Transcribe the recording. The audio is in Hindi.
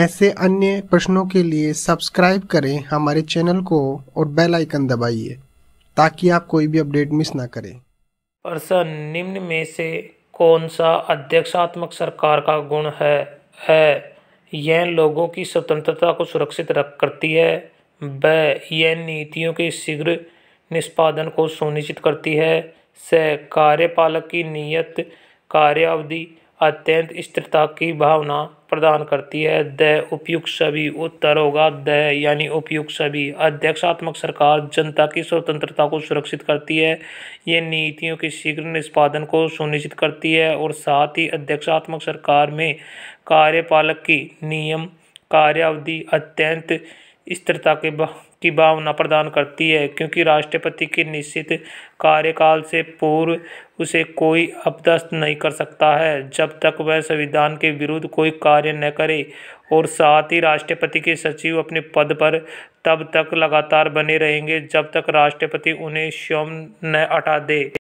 ऐसे अन्य प्रश्नों के लिए सब्सक्राइब करें हमारे चैनल को और बेल आइकन दबाइए ताकि आप कोई भी अपडेट मिस ना करें प्रश्न निम्न में से कौन सा अध्यक्षात्मक सरकार का गुण है है यह लोगों की स्वतंत्रता को सुरक्षित रख करती है ब यह नीतियों के शीघ्र निष्पादन को सुनिश्चित करती है स कार्यपालक की नियत कार्यावधि अत्यंत स्थिरता की भावना प्रदान करती है द उपयुक्त सभी उत्तर होगा द यानी उपयुक्त सभी अध्यक्षात्मक सरकार जनता की स्वतंत्रता को सुरक्षित करती है ये नीतियों के शीघ्र निष्पादन को सुनिश्चित करती है और साथ ही अध्यक्षात्मक सरकार में कार्यपालक की नियम कार्यावधि अत्यंत स्थिरता के की भावना प्रदान करती है क्योंकि राष्ट्रपति के निश्चित कार्यकाल से पूर्व उसे कोई अपदस्त नहीं कर सकता है जब तक वह संविधान के विरुद्ध कोई कार्य न करे और साथ ही राष्ट्रपति के सचिव अपने पद पर तब तक लगातार बने रहेंगे जब तक राष्ट्रपति उन्हें स्वयं न हटा दे